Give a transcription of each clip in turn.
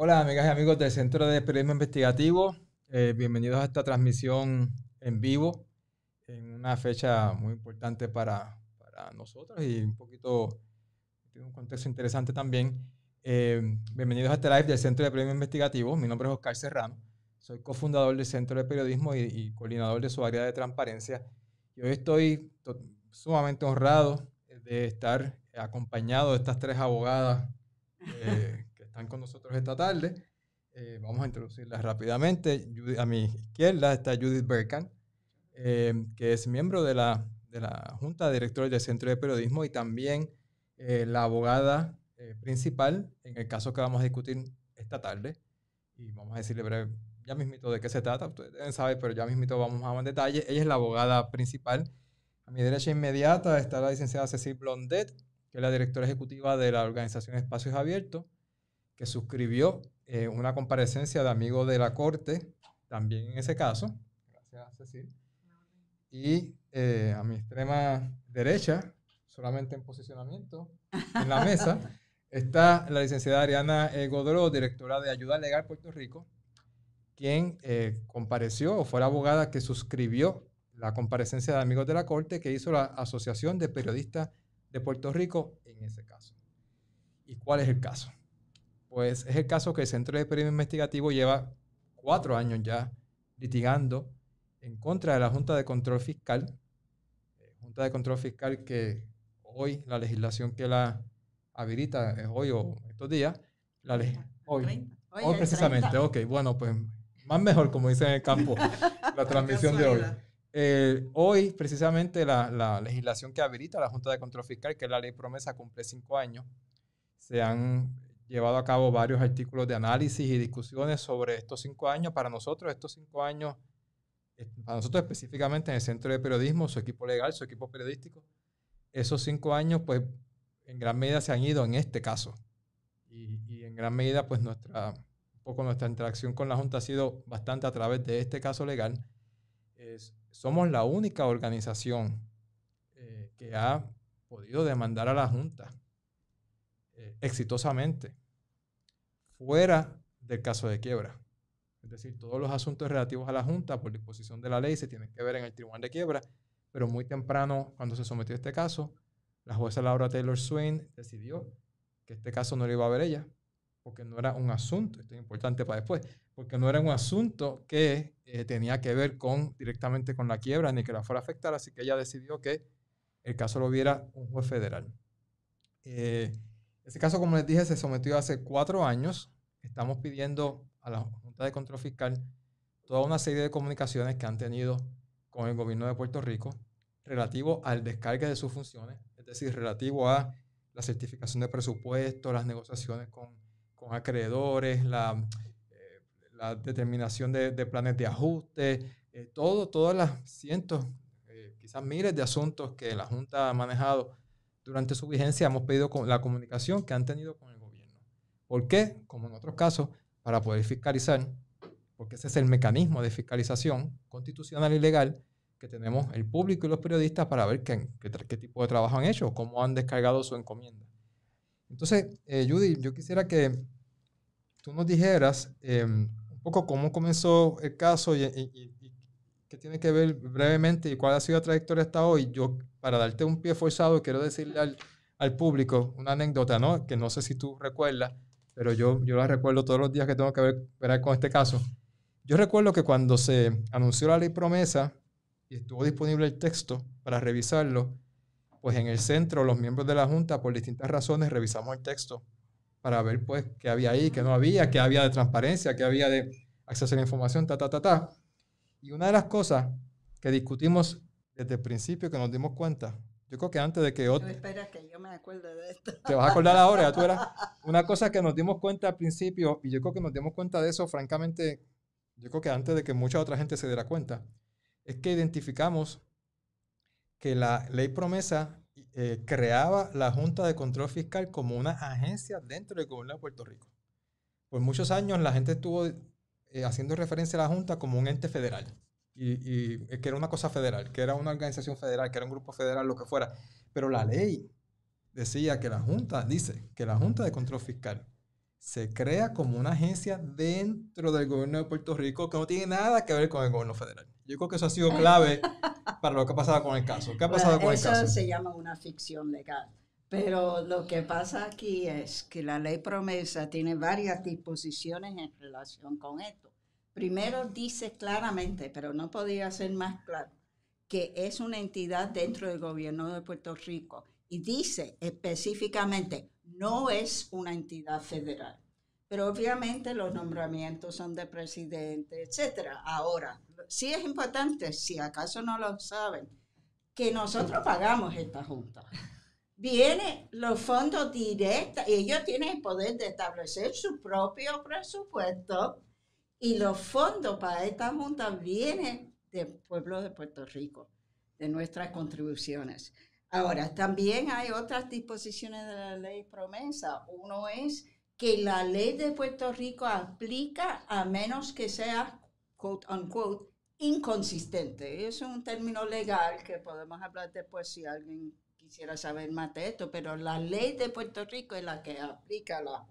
Hola, amigas y amigos del Centro de Periodismo Investigativo. Eh, bienvenidos a esta transmisión en vivo, en una fecha muy importante para, para nosotros y un poquito, tiene un contexto interesante también. Eh, bienvenidos a este live del Centro de Periodismo Investigativo. Mi nombre es Oscar Serrano. Soy cofundador del Centro de Periodismo y, coordinador de su área de transparencia. Y hoy estoy sumamente honrado de estar acompañado de estas tres abogadas eh, con nosotros esta tarde. Eh, vamos a introducirlas rápidamente. a mi izquierda está Judith Berkan, eh, que es miembro de la, de la Junta Directora del Centro de Periodismo y también eh, la abogada principal en el caso que vamos a discutir esta tarde. Y vamos a decirle breve, ya mismito de qué se trata. Ustedes saben, pero ya mismito vamos a más detalle. Ella es la abogada principal. A mi derecha inmediata está la licenciada Cecil Blondet, que es la directora ejecutiva de la organización Espacios Abiertos que suscribió eh, una comparecencia de amigos de la Corte, también en ese caso, gracias Cecil, y eh, a mi extrema derecha, solamente en posicionamiento, en la mesa, está la licenciada Ariana eh, Godró, directora de Ayuda Legal Puerto Rico, quien compareció o fue la abogada que suscribió la comparecencia de amigos de la Corte que hizo la Asociación de Periodistas de Puerto Rico en ese caso. ¿Y cuál es el caso? pues es el caso que el Centro de Periodismo Investigativo lleva cuatro años ya litigando en contra de la Junta de Control Fiscal, eh, Junta de Control Fiscal que hoy la legislación que la habilita es hoy o estos días, la ley hoy, precisamente, ok, bueno, pues más mejor como dicen en el campo la transmisión de hoy. Eh, hoy, precisamente, la, legislación que habilita la Junta de Control Fiscal, que la ley promesa, cumple cinco años. Se han llevado a cabo varios artículos de análisis y discusiones sobre estos cinco años. Para nosotros, estos cinco años, para nosotros específicamente en el Centro de Periodismo, su equipo legal, su equipo periodístico, esos cinco años, pues en gran medida se han ido en este caso. Y, en gran medida, pues nuestra, poco nuestra interacción con la Junta ha sido bastante a través de este caso legal. somos la única organización eh, que ha podido demandar a la Junta eh, exitosamente fuera del caso de quiebra. Es decir, todos los asuntos relativos a la Junta, por disposición de la ley, se tienen que ver en el Tribunal de Quiebra, pero muy temprano, cuando se sometió este caso, la jueza Laura Taylor Swain decidió que este caso no lo iba a ver ella, porque no era un asunto, esto es importante para después, porque no era un asunto que eh, tenía que ver con, directamente con la quiebra ni que la fuera a afectar, así que ella decidió que el caso lo viera un juez federal. Eh, este caso, como les dije, se sometió hace cuatro años. Estamos pidiendo a la Junta de Control Fiscal toda una serie de comunicaciones que han tenido con el gobierno de Puerto Rico relativo al descargue de sus funciones, es decir, relativo a la certificación de presupuesto, las negociaciones con, acreedores, la, eh, determinación de, planes de ajuste, todos eh, todo, todas las cientos, eh, quizás miles de asuntos que la Junta ha manejado durante su vigencia hemos pedido la comunicación que han tenido con el gobierno. ¿Por qué? Como en otros casos, para poder fiscalizar, porque ese es el mecanismo de fiscalización constitucional y legal que tenemos el público y los periodistas para ver qué, tipo de trabajo han hecho, cómo han descargado su encomienda. Entonces, eh, Judy, yo quisiera que tú nos dijeras em, un poco cómo comenzó el caso y, qué tiene que ver brevemente y cuál ha sido la trayectoria hasta hoy. Yo para darte un pie forzado, quiero decirle al, público una anécdota, ¿no? Que no sé si tú recuerdas, pero yo, yo la recuerdo todos los días que tengo que ver, con este caso. Yo recuerdo que cuando se anunció la ley promesa y estuvo disponible el texto para revisarlo, pues en el centro los miembros de la Junta por distintas razones revisamos el texto para ver pues qué había ahí, qué no había, qué había de transparencia, qué había de acceso a la información, ta, ta, ta, ta. Y una de las cosas que discutimos desde el principio que nos dimos cuenta. Yo creo que antes de que otro... Espera que yo me acuerde de esto. Te vas a acordar ahora, tú eras... Una cosa que nos dimos cuenta al principio, y yo creo que nos dimos cuenta de eso, francamente, yo creo que antes de que mucha otra gente se diera cuenta, es que identificamos que la ley promesa eh, creaba la Junta de Control Fiscal como una agencia dentro del gobierno de Puerto Rico. Por muchos años la gente estuvo eh, haciendo referencia a la Junta como un ente federal y, eh, que era una cosa federal, que era una organización federal, que era un grupo federal, lo que fuera. Pero la ley decía que la Junta, dice que la Junta de Control Fiscal se crea como una agencia dentro del gobierno de Puerto Rico que no tiene nada que ver con el gobierno federal. Yo creo que eso ha sido clave para lo que ha pasado con el caso. ¿Qué ha pasado con el caso? Eso se llama una ficción legal. Pero lo que pasa aquí es que la ley promesa tiene varias disposiciones en relación con esto. Primero dice claramente, pero no podía ser más claro, que es una entidad dentro del gobierno de Puerto Rico y dice específicamente, no es una entidad federal. Pero obviamente los nombramientos son de presidente, etcétera. Ahora, sí es importante, si acaso no lo saben, que nosotros pagamos esta junta. Vienen los fondos directos y ellos tienen el poder de establecer su propio presupuesto y los fondos para esta junta vienen del pueblo de Puerto Rico, de nuestras contribuciones. Ahora, también hay otras disposiciones de la ley promesa. Uno es que la ley de Puerto Rico aplica a menos que sea, quote unquote, inconsistente. es un término legal que podemos hablar después si alguien quisiera saber más de esto, pero la ley de Puerto Rico es la que aplica la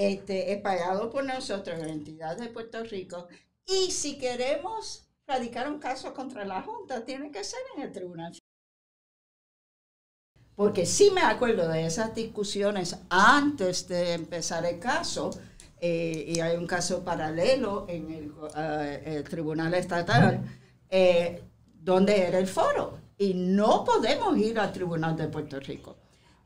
este, es pagado por nosotros, la entidad de Puerto Rico. Y si queremos radicar un caso contra la Junta, tiene que ser en el tribunal. Porque sí me acuerdo de esas discusiones antes de empezar el caso, eh, y hay un caso paralelo en el, eh, Tribunal Estatal, eh, donde era el foro. Y no podemos ir al Tribunal de Puerto Rico.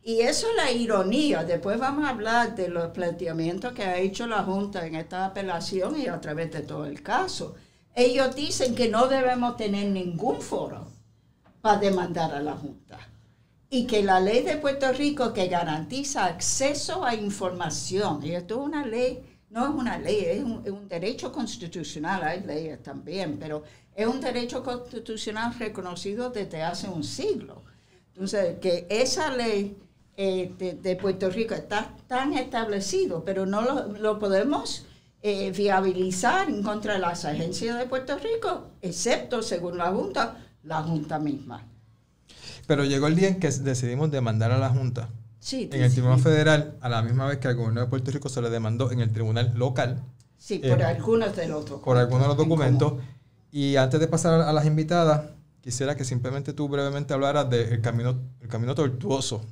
Y eso es la ironía. Después vamos a hablar de los planteamientos que ha hecho la Junta en esta apelación y a través de todo el caso. Ellos dicen que no debemos tener ningún foro para demandar a la Junta. Y que la ley de Puerto Rico que garantiza acceso a información, y esto es una ley, no es una ley, es un, derecho constitucional, hay leyes también, pero es un derecho constitucional reconocido desde hace un siglo. Entonces, que esa ley este, de, Puerto Rico está tan establecido, pero no lo, podemos eh, viabilizar en contra de las agencias de Puerto Rico, excepto, según la Junta, la Junta misma. Pero llegó el día en que decidimos demandar a la Junta. Sí, en el Tribunal Federal, a la misma vez que al gobierno de Puerto Rico se le demandó en el Tribunal Local. Sí, eh, por algunos de los documentos. Por algunos de los documentos. Y antes de pasar a las invitadas, quisiera que simplemente tú brevemente hablaras del camino, el camino tortuoso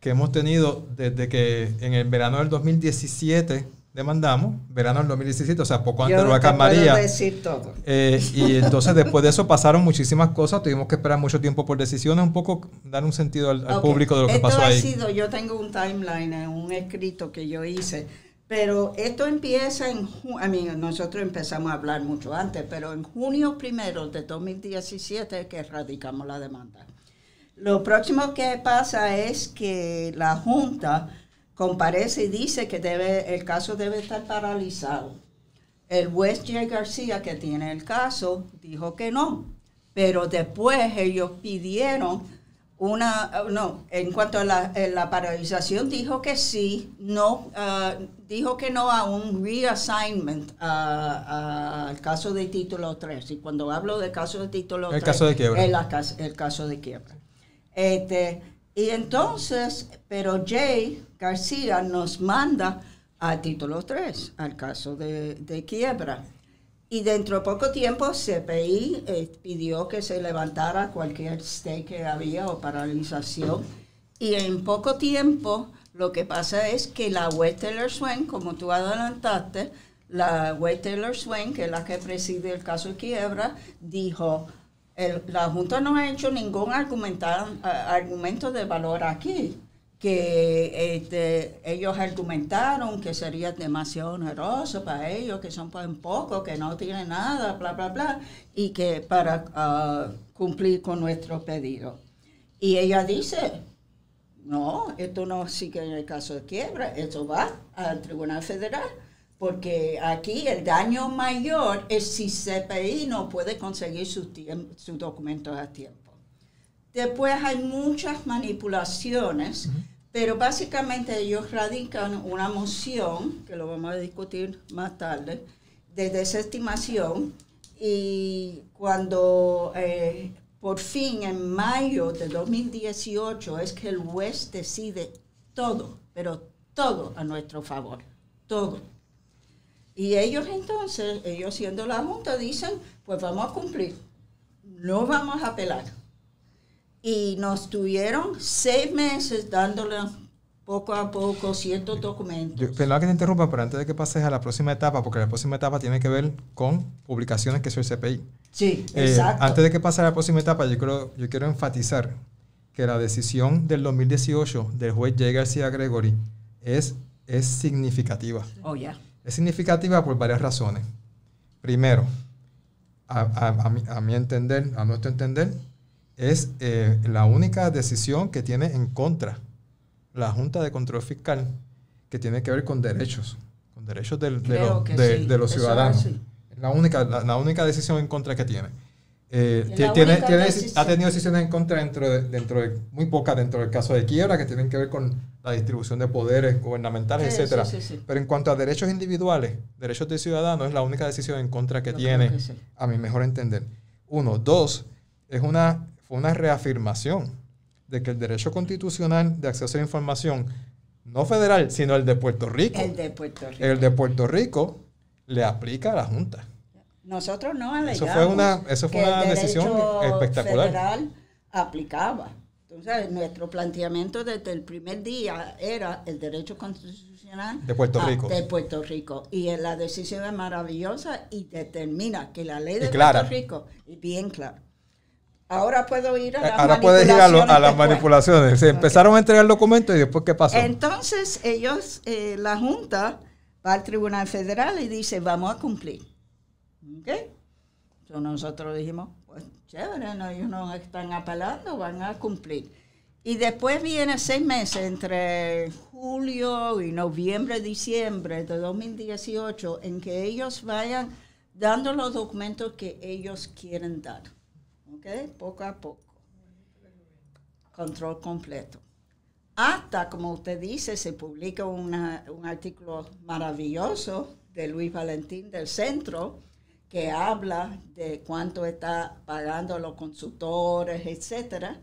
que hemos tenido desde que en el verano del 2017 demandamos, verano del 2017, o sea, poco antes lo huracán María. Eh, y entonces después de eso pasaron muchísimas cosas, tuvimos que esperar mucho tiempo por decisiones, un poco dar un sentido al, público de lo que pasó esto pasó ha Sido, yo tengo un timeline, eh, un escrito que yo hice, pero esto empieza en a mí, nosotros empezamos a hablar mucho antes, pero en junio primero de 2017 es que radicamos la demanda. Lo próximo que pasa es que la Junta comparece y dice que debe, el caso debe estar paralizado. El juez J. García, que tiene el caso, dijo que no, pero después ellos pidieron una, no, en cuanto a la, paralización, dijo que sí, no, ah, dijo que no a un reassignment al caso de título 3. Y cuando hablo del caso de título el caso de el caso de quiebra. Este, y entonces, pero Jay García nos manda a título 3, al caso de, quiebra. Y dentro de poco tiempo CPI eh, pidió que se levantara cualquier stake que había o paralización. Y en poco tiempo lo que pasa es que la West Taylor Swain, como tú adelantaste, la West Taylor Swain, que es la que preside el caso de quiebra, dijo, la Junta no ha hecho ningún eh, argumento de valor aquí, que este, ellos argumentaron que sería demasiado oneroso para ellos, que son pues poco, que no tienen nada, bla, bla, bla, y que para ah, cumplir con nuestro pedido. Y ella dice, no, esto no sigue en el caso de quiebra, esto va al Tribunal Federal porque aquí el daño mayor es si CPI no puede conseguir sus su documentos a tiempo. Después hay muchas manipulaciones, pero básicamente ellos radican una moción, que lo vamos a discutir más tarde, de desestimación y cuando eh, por fin en mayo de 2018 es que el juez decide todo, pero todo a nuestro favor, todo y ellos entonces, ellos siendo la Junta, dicen, pues vamos a cumplir, no vamos a apelar. Y nos tuvieron seis meses dándole poco a poco ciertos documentos. Perdón que te interrumpa, pero antes de que pases a la próxima etapa, porque la próxima etapa tiene que ver con publicaciones que es el CPI. Sí, eh, exacto. Antes de que pase a la próxima etapa, yo creo, yo quiero enfatizar que la decisión del 2018 del juez J. García Gregory es, es significativa. Oh, ya. Es significativa por varias razones. Primero, a, mi, entender, a nuestro entender, es eh, la única decisión que tiene en contra la Junta de Control Fiscal que tiene que ver con derechos, con derechos de, los, ciudadanos. la única, la única decisión en contra que tiene. Eh, tiene, ha tenido decisiones en contra dentro dentro de, muy pocas dentro del caso de quiebra que tienen que ver con la distribución de poderes gubernamentales, eh, etcétera. Pero en cuanto a derechos individuales, derechos de ciudadanos, es la única decisión en contra que tiene, a mi mejor entender. Uno, dos, es una, fue una reafirmación de que el derecho constitucional de acceso a la información, no federal, sino el de Puerto Rico, el de Puerto Rico, el de Puerto Rico le aplica a la Junta. Nosotros no alegamos eso fue una, eso fue una decisión espectacular. Federal aplicaba. Entonces, nuestro planteamiento desde el primer día era el derecho constitucional de Puerto Rico. de Puerto Rico. Y la decisión es maravillosa y determina que la ley de Puerto Rico es bien clara. Ahora puedo ir a las Ahora manipulaciones. Puedes a, las manipulaciones. Se empezaron a entregar documentos y después, ¿qué pasó? Entonces, ellos, eh, la Junta va al Tribunal Federal y dice, vamos a cumplir. ¿Okay? Entonces nosotros dijimos, pues chévere, ¿no? ellos no están apelando, van a cumplir. Y después viene seis meses, entre julio y noviembre, diciembre de 2018, en que ellos vayan dando los documentos que ellos quieren dar. ¿Ok? Poco a poco. Control completo. Hasta, como usted dice, se publica un artículo maravilloso de Luis Valentín del Centro, que habla de cuánto está pagando los consultores, etcétera,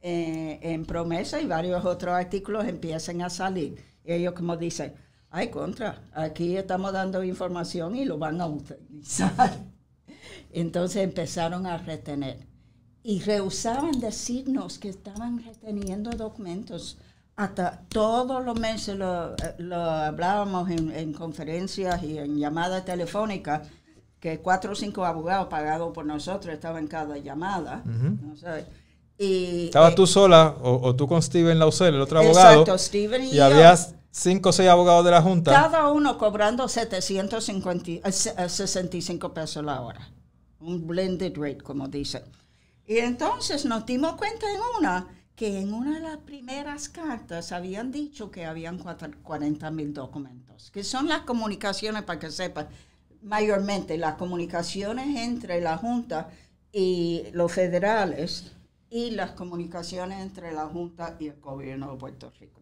eh, en promesa y varios otros artículos empiezan a salir. ellos como dicen, hay contra, aquí estamos dando información y lo van a utilizar. Entonces empezaron a retener. Y rehusaban decirnos que estaban reteniendo documentos. Hasta todos los meses lo, eh, hablábamos en, en, conferencias y en llamadas telefónicas que cuatro o cinco abogados pagados por nosotros estaban en cada llamada. Y, Estabas eh, tú sola o, tú con Steven Lausel, el otro abogado. Exacto, y, y cinco o seis abogados de la Junta. Cada uno cobrando 765 eh, eh, pesos la hora. Un blended rate, como dicen. Y entonces nos dimos cuenta en una que en una de las primeras cartas habían dicho que habían 40 mil documentos, que son las comunicaciones para que sepas mayormente las comunicaciones entre la Junta y los federales y las comunicaciones entre la Junta y el gobierno de Puerto Rico.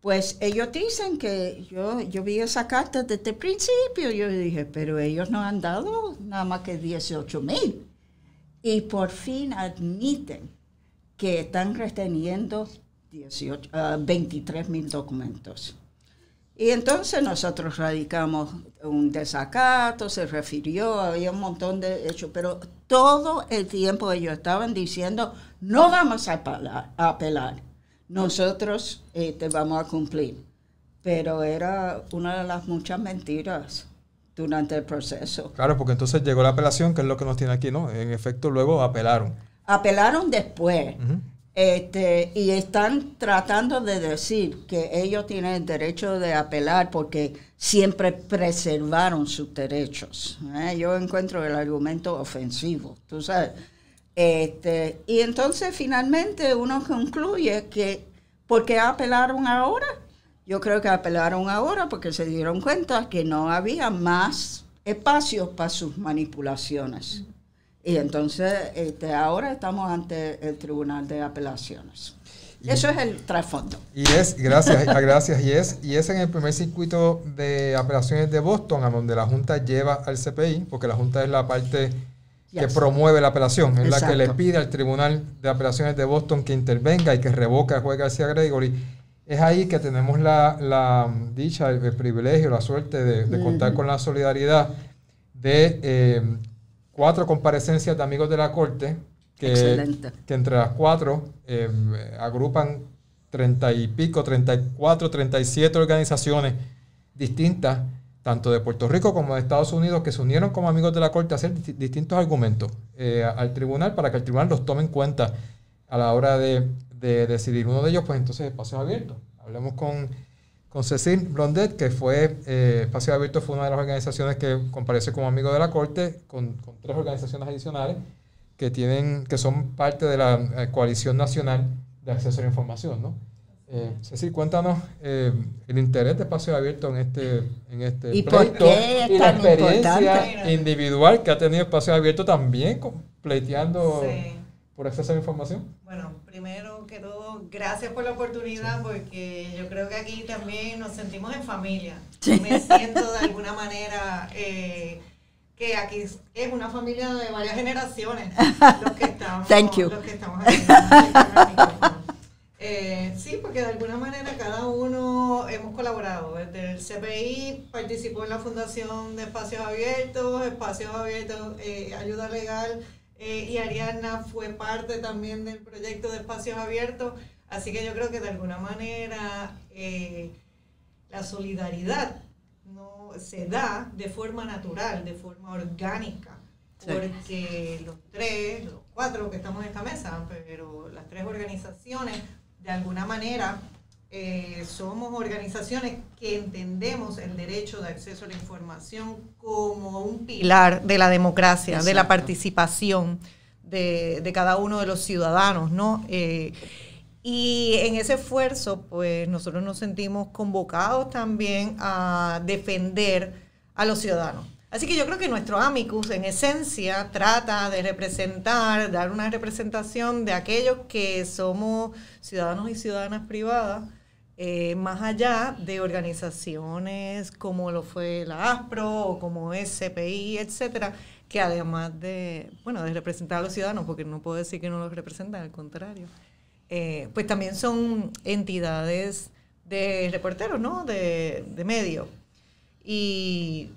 Pues ellos dicen que yo, yo vi esa carta desde el principio, yo dije, pero ellos no han dado nada más que 18 mil. Y por fin admiten que están reteniendo 18, 23 ah, mil documentos. Y entonces nosotros radicamos un desacato, se refirió, había un montón de hechos, pero todo el tiempo ellos estaban diciendo, no vamos a apelar, nosotros te este, vamos a cumplir. Pero era una de las muchas mentiras durante el proceso. Claro, porque entonces llegó la apelación, que es lo que nos tiene aquí, ¿no? En efecto, luego apelaron. Apelaron después. Este, y están tratando de decir que ellos tienen derecho de apelar porque siempre preservaron sus derechos. ¿eh? Yo encuentro el argumento ofensivo, tú sabes. Este, y entonces finalmente uno concluye que, ¿por qué apelaron ahora? Yo creo que apelaron ahora porque se dieron cuenta que no había más espacios para sus manipulaciones. Y entonces este, ahora estamos ante el Tribunal de Apelaciones. Eso es el trasfondo. Y es, gracias, ah, gracias. Y es, y es en el primer circuito de apelaciones de Boston, a donde la Junta lleva al CPI, porque la Junta es la parte que promueve la apelación, es la que le pide al Tribunal de Apelaciones de Boston que intervenga y que revoque al juez García Gregory. Es ahí que tenemos la, mm, dicha, el, privilegio, la suerte de, contar con la solidaridad de eh, cuatro comparecencias de amigos de la Corte, que, entre las cuatro eh, agrupan treinta y pico, treinta treinta y cuatro, y siete organizaciones distintas, tanto de Puerto Rico como de Estados Unidos, que se unieron como amigos de la Corte a hacer distintos argumentos eh, al tribunal para que el tribunal los tome en cuenta a la hora de, decidir uno de ellos, pues entonces espacio abierto. Hablemos con con Cecil Blondet, que fue, Espacio eh, Abierto fue una de las organizaciones que compareció como amigo de la Corte, con, tres organizaciones adicionales que, tienen, que son parte de la eh, Coalición Nacional de Acceso a la Información. ¿no? Eh, Cecil, cuéntanos el interés de Espacio Abierto en este, en este proyecto y la experiencia individual que ha tenido Espacio Abierto también por acceso a la información. Bueno, primero que todo, gracias por la oportunidad porque yo creo que aquí también nos sentimos en familia. Sí. Me siento de alguna manera eh, que aquí es una familia de varias generaciones los que estamos, Los que estamos aquí. Eh, sí, porque de alguna manera cada uno hemos colaborado. Desde el CPI participó en la Fundación de Espacios Abiertos, Espacios Abiertos, eh, Ayuda Legal eh, y Ariana fue parte también del proyecto de Espacios Abiertos, así que yo creo que de alguna manera eh, la solidaridad no se da de forma natural, de forma orgánica, porque los tres, los cuatro que estamos en esta mesa, pero las tres organizaciones, de alguna manera eh, somos organizaciones que entendemos el derecho de acceso a la información como un pilar de la democracia, de la participación de, cada uno de los ciudadanos, ¿no? Eh, y en ese esfuerzo, pues nosotros nos sentimos convocados también a defender a los ciudadanos. Así que yo creo que nuestro amicus, en esencia, trata de representar, dar una representación de aquellos que somos ciudadanos y ciudadanas privadas eh, más allá de organizaciones como lo fue la ASPRO o como SPI, etcétera, que además de, bueno, de representar a los ciudadanos, porque no puedo decir que no los representan, al contrario, eh, pues también son entidades de reporteros, ¿no? De, de medios. Y,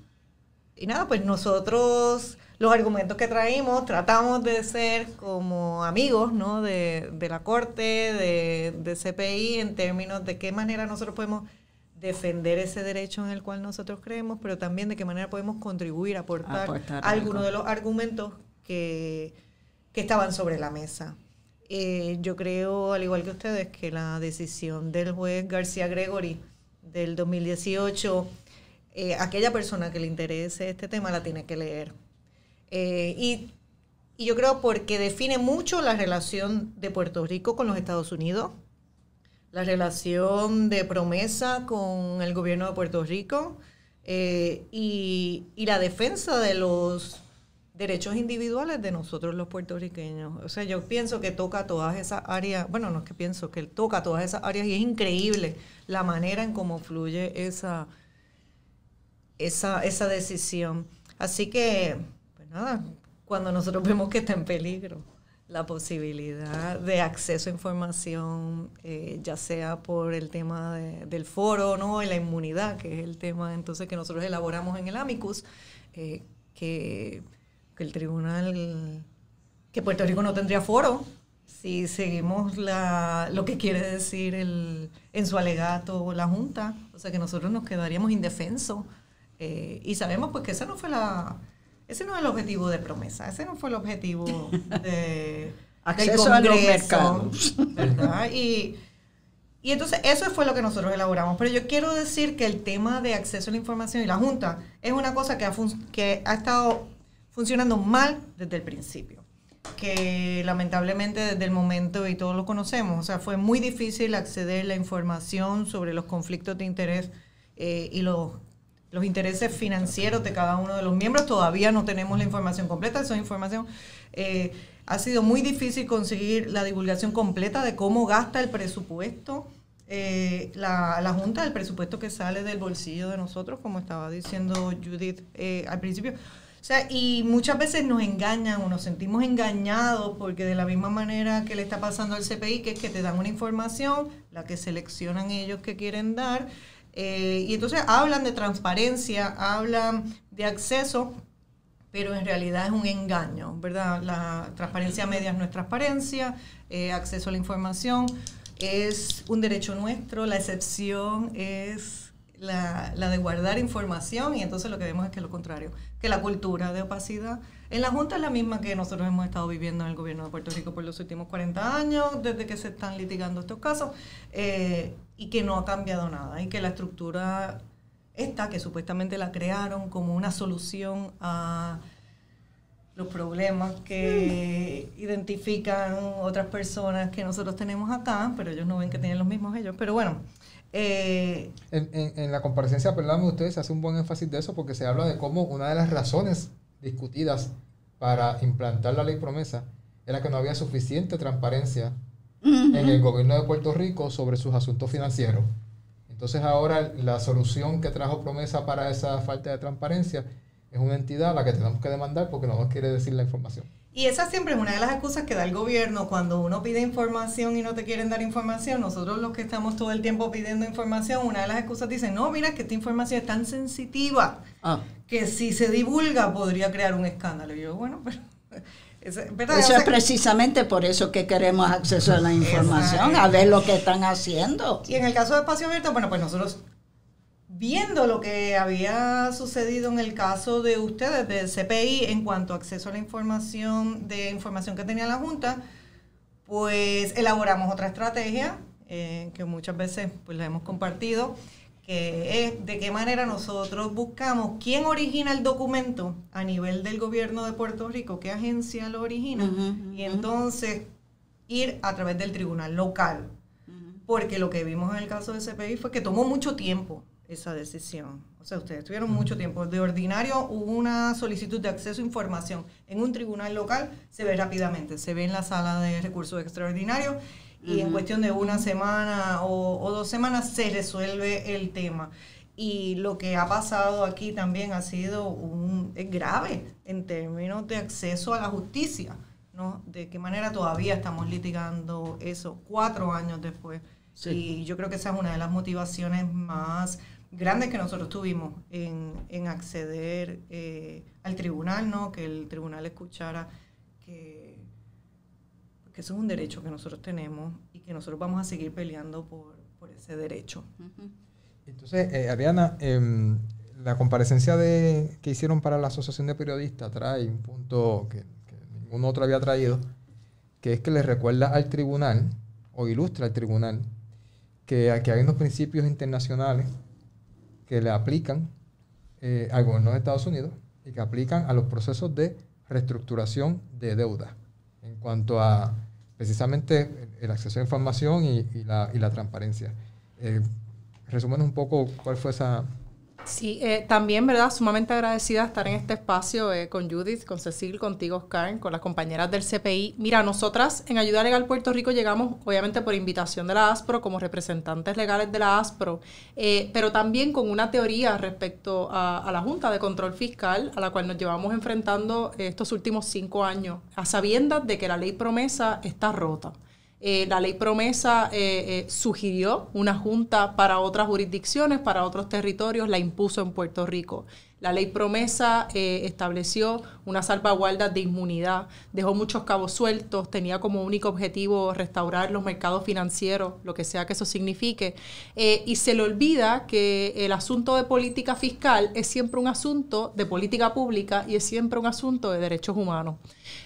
y nada, pues nosotros los argumentos que traímos, tratamos de ser como amigos ¿no? de, la Corte, de, CPI, en términos de qué manera nosotros podemos defender ese derecho en el cual nosotros creemos, pero también de qué manera podemos contribuir a aportar, algunos de los argumentos que, estaban sobre la mesa. Eh, yo creo, al igual que ustedes, que la decisión del juez García Gregory del 2018, eh, aquella persona que le interese este tema la tiene que leer eh, y, y, yo creo porque define mucho la relación de Puerto Rico con los Estados Unidos, la relación de promesa con el gobierno de Puerto Rico eh, y, y la defensa de los derechos individuales de nosotros los puertorriqueños. O sea, yo pienso que toca todas esas áreas, bueno, no es que pienso, que toca todas esas áreas y es increíble la manera en cómo fluye esa, esa, esa decisión. Así que nada, cuando nosotros vemos que está en peligro la posibilidad de acceso a información, eh, ya sea por el tema de, del foro ¿no? la inmunidad, que es el tema entonces que nosotros elaboramos en el Amicus, eh, que, que, el tribunal, que Puerto Rico no tendría foro si seguimos la, lo que quiere decir el, en su alegato la Junta, o sea que nosotros nos quedaríamos indefensos eh, y sabemos pues que esa no fue la ese no es el objetivo de promesa, ese no fue el objetivo de, acceso del Congreso, a ¿verdad? Y, entonces eso fue lo que nosotros elaboramos. Pero yo quiero decir que el tema de acceso a la información y la Junta es una cosa que ha, que ha estado funcionando mal desde el principio. Que lamentablemente desde el momento, y todos lo conocemos, o sea, fue muy difícil acceder a la información sobre los conflictos de interés eh, y los los intereses financieros de cada uno de los miembros. Todavía no tenemos la información completa, Esa información. Eh, ha sido muy difícil conseguir la divulgación completa de cómo gasta el presupuesto. Eh, la, la, Junta, el presupuesto que sale del bolsillo de nosotros, como estaba diciendo Judith eh, al principio. O sea, y muchas veces nos engañan o nos sentimos engañados porque de la misma manera que le está pasando al CPI, que es que te dan una información, la que seleccionan ellos que quieren dar, eh, y entonces hablan de transparencia, hablan de acceso, pero en realidad es un engaño, ¿verdad? La transparencia media no es transparencia, eh, acceso a la información es un derecho nuestro, la excepción es la, la de guardar información y entonces lo que vemos es que lo contrario, que la cultura de opacidad en la Junta es la misma que nosotros hemos estado viviendo en el gobierno de Puerto Rico por los últimos 40 años, desde que se están litigando estos casos, eh, y que no ha cambiado nada, y que la estructura esta, que supuestamente la crearon como una solución a los problemas que identifican otras personas que nosotros tenemos acá, pero ellos no ven que tienen los mismos ellos, pero bueno. Eh, en, la comparecencia, perdóname ustedes, hace un buen énfasis de eso porque se habla de cómo una de las razones discutidas para implantar la ley promesa era que no había suficiente transparencia en el gobierno de Puerto Rico sobre sus asuntos financieros. Entonces ahora la solución que trajo promesa para esa falta de transparencia es una entidad a la que tenemos que demandar porque no nos quiere decir la información. Y esa siempre es una de las excusas que da el gobierno cuando uno pide información y no te quieren dar información. Nosotros los que estamos todo el tiempo pidiendo información, una de las excusas dice, no, mira, que esta información es tan sensitiva ah. que si se divulga podría crear un escándalo. Y yo, bueno, pero... eso es precisamente por eso que queremos acceso a la información, a ver lo que están haciendo. Y en el caso de Espacio Abierto, bueno, pues nosotros viendo lo que había sucedido en el caso de ustedes, del CPI, en cuanto a acceso a la información, de información que tenía la Junta, pues elaboramos otra estrategia eh, que muchas veces pues la hemos compartido, que es de qué manera nosotros buscamos quién origina el documento a nivel del gobierno de Puerto Rico, qué agencia lo origina, y entonces ir a través del tribunal local. Porque lo que vimos en el caso de CPI fue que tomó mucho tiempo esa decisión? O sea, ustedes tuvieron mucho tiempo. De ordinario hubo una solicitud de acceso a información en un tribunal local, se ve rápidamente, se ve en la sala de recursos extraordinarios y en cuestión de una semana o, dos semanas se resuelve el tema. Y lo que ha pasado aquí también ha sido un, es grave en términos de acceso a la justicia. ¿no? ¿De qué manera todavía estamos litigando eso cuatro años después? Y yo creo que esa es una de las motivaciones más grandes que nosotros tuvimos en, acceder eh, al tribunal, ¿no? que el tribunal escuchara que, eso es un derecho que nosotros tenemos y que nosotros vamos a seguir peleando por, ese derecho. Entonces, Adriana, eh, Ariana, em, la comparecencia de, que hicieron para la Asociación de Periodistas trae un punto que, que ningún otro había traído, que es que le recuerda al tribunal o ilustra al tribunal que, aquí hay unos principios internacionales que le aplican eh, al gobierno de Estados Unidos y que aplican a los procesos de reestructuración de deuda en cuanto a precisamente el acceso a información y, la, y la, transparencia. Eh, un poco cuál fue esa, Sí, eh, también, ¿verdad? Sumamente agradecida estar en este espacio eh, con Judith, con Cecil, contigo, Oscar, con las compañeras del CPI. Mira, nosotras en Ayuda Legal Puerto Rico llegamos, obviamente, por invitación de la ASPRO, como representantes legales de la ASPRO, eh, pero también con una teoría respecto a, la Junta de Control Fiscal, a la cual nos llevamos enfrentando estos últimos cinco años, a sabiendas de que la ley promesa está rota. Eh, la ley promesa eh, eh, sugirió una junta para otras jurisdicciones, para otros territorios, la impuso en Puerto Rico. La ley promesa estableció una salvaguarda de inmunidad, dejó muchos cabos sueltos, tenía como único objetivo restaurar los mercados financieros, lo que sea que eso signifique, y se le olvida que el asunto de política fiscal es siempre un asunto de política pública y es siempre un asunto de derechos humanos.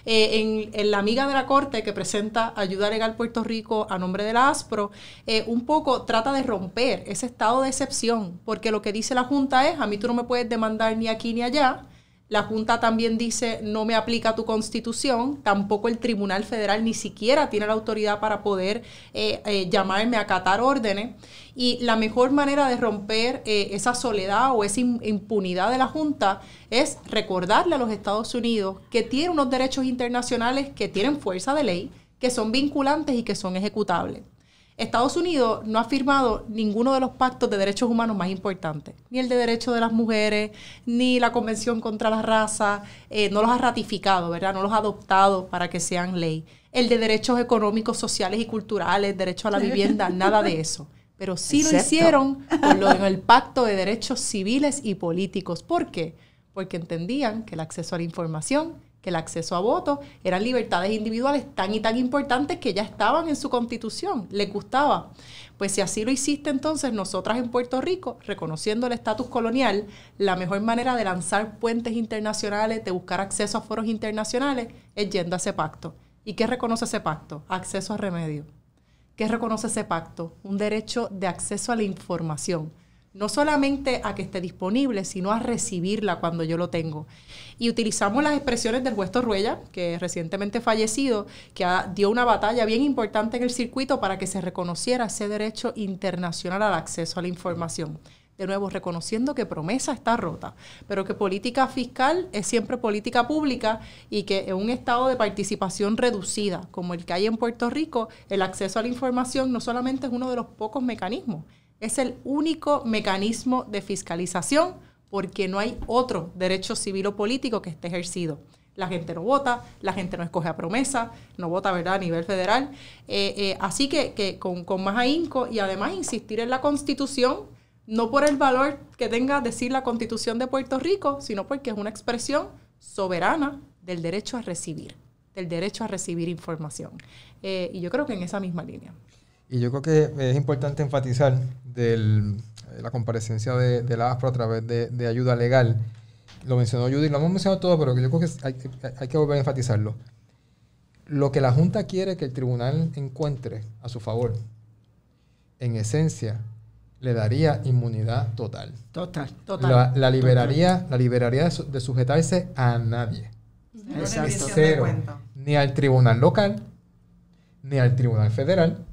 Eh, en, la amiga de la Corte que presenta Ayuda Legal Puerto Rico a nombre de la ASPRO, eh, un poco trata de romper ese estado de excepción, porque lo que dice la Junta es, a mí tú no me puedes demandar ni aquí ni allá, la Junta también dice, no me aplica tu constitución, tampoco el Tribunal Federal ni siquiera tiene la autoridad para poder eh, eh, llamarme a acatar órdenes. Y la mejor manera de romper eh, esa soledad o esa impunidad de la Junta es recordarle a los Estados Unidos que tiene unos derechos internacionales que tienen fuerza de ley, que son vinculantes y que son ejecutables. Estados Unidos no ha firmado ninguno de los pactos de derechos humanos más importantes, ni el de derechos de las mujeres, ni la Convención contra la Raza, eh, no los ha ratificado, ¿verdad? No los ha adoptado para que sean ley. El de derechos económicos, sociales y culturales, derecho a la vivienda, nada de eso. Pero sí lo hicieron en el Pacto de Derechos Civiles y Políticos. ¿Por qué? Porque entendían que el acceso a la información que el acceso a votos eran libertades individuales tan y tan importantes que ya estaban en su constitución, le gustaba. Pues si así lo hiciste entonces, nosotras en Puerto Rico, reconociendo el estatus colonial, la mejor manera de lanzar puentes internacionales, de buscar acceso a foros internacionales, es yendo a ese pacto. ¿Y qué reconoce ese pacto? Acceso a remedio. ¿Qué reconoce ese pacto? Un derecho de acceso a la información no solamente a que esté disponible, sino a recibirla cuando yo lo tengo y utilizamos las expresiones del juez Ruella, que recientemente fallecido, que dio una batalla bien importante en el circuito para que se reconociera ese derecho internacional al acceso a la información. De nuevo, reconociendo que promesa está rota, pero que política fiscal es siempre política pública y que en un estado de participación reducida como el que hay en Puerto Rico, el acceso a la información no solamente es uno de los pocos mecanismos, es el único mecanismo de fiscalización porque no hay otro derecho civil o político que esté ejercido. La gente no vota, la gente no escoge a promesa, no vota, ¿verdad?, a nivel federal. Eh, eh, así que, con, más ahínco y además insistir en la Constitución, no por el valor que tenga decir la Constitución de Puerto Rico, sino porque es una expresión soberana del derecho a recibir, del derecho a recibir información. Eh, y yo creo que en esa misma línea. Y yo creo que es importante enfatizar del la comparecencia de, la AFRO a través de, ayuda legal. Lo mencionó Judy, lo hemos mencionado todo, pero yo creo que hay, que volver a enfatizarlo. Lo que la Junta quiere que el tribunal encuentre a su favor, en esencia, le daría inmunidad total. Total, total. La, liberaría, La liberaría de, sujetarse a nadie. Exacto. Cero. Ni al tribunal local, ni al tribunal federal,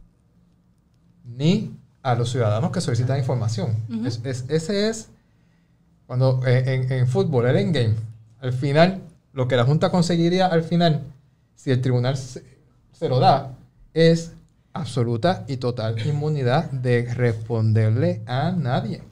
ni a los ciudadanos que solicitan información. es, ese es, cuando eh, en, en fútbol, el endgame, al final, lo que la Junta conseguiría al final, si el tribunal se, lo da, es absoluta y total inmunidad de responderle a nadie.